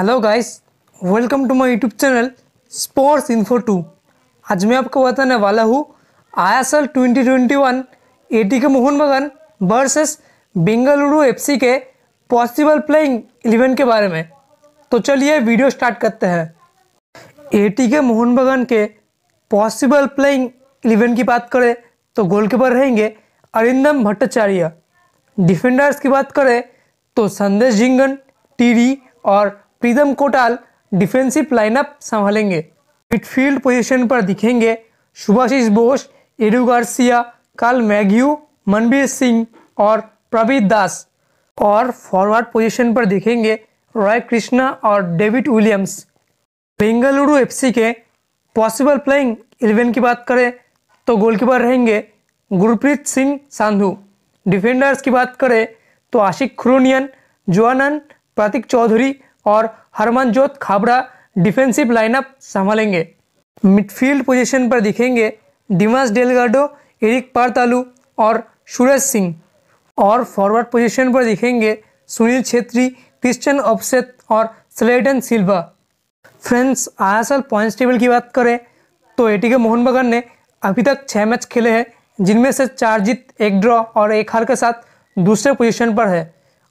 hello guys welcome to my YouTube channel sports info two आज मैं आपको बताने वाला हूँ I S L twenty twenty one A T K Mohun Bagan versus Bengaluru F C के possible playing eleven के बारे में तो चलिए वीडियो स्टार्ट करते हैं ए टी के मोहन बगन के पॉसिबल प्लेइंग इलेवन की बात करें तो गोलकीपर रहेंगे अरिंदम भट्टाचार्य डिफेंडर्स की बात करें तो संदेश जिंगन टीरी और प्रीतम कोटाल डिफेंसिव लाइनअप संभालेंगे मिडफील्ड पोजीशन पर दिखेंगे सुभाषीष बोस एडू गार्सिया काल मैग्यू मनबीर सिंह और प्रवीत दास और फॉरवर्ड पोजीशन पर दिखेंगे रॉय कृष्णा और डेविड विलियम्स बेंगलुरु एफसी के पॉसिबल प्लेइंग इलेवन की बात करें तो गोलकीपर रहेंगे गुरप्रीत सिंह साधु डिफेंडर्स की बात करें तो आशिक खुरोनियन जुआनन प्रतीक चौधरी और हरमनजोत खाबड़ा डिफेंसिव लाइनअप संभालेंगे मिडफील्ड पोजीशन पर दिखेंगे डिमास डेलगाडो एरिक पारतालू और सुरेश सिंह और फॉरवर्ड पोजीशन पर दिखेंगे सुनील छेत्री क्रिश्चन ऑफसेट और Cleiton Silva friends ISL points table की बात करें तो एटीके मोहन बगान ने अभी तक छः मैच खेले हैं जिनमें से चार जीत एक ड्रॉ और एक हार के साथ दूसरे पोजीशन पर है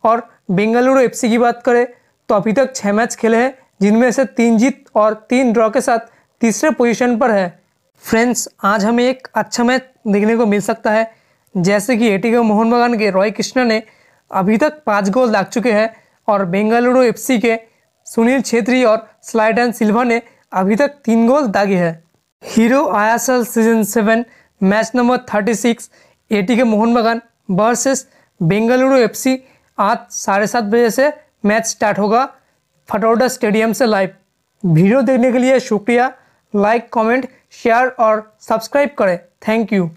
और बेंगलुरु एफ की बात करें तो अभी तक छः मैच खेले हैं जिनमें से तीन जीत और तीन ड्रॉ के साथ तीसरे पोजीशन पर है फ्रेंड्स आज हमें एक अच्छा मैच देखने को मिल सकता है जैसे कि के मोहन बगान के रॉय कृष्णा ने अभी तक पाँच गोल दाग चुके हैं और बेंगलुरु एफ के सुनील छेत्री और स्लाइडन सिल्वा ने अभी तक तीन गोल दागे हैं Hero ISL season seven match number thirty six A T K Mohun बगान वर्सेस बेंगलुरु एफसी आज साढ़े सात बजे से मैच स्टार्ट होगा फटोडा स्टेडियम से लाइव वीडियो देखने के लिए शुक्रिया लाइक कमेंट शेयर और सब्सक्राइब करें थैंक यू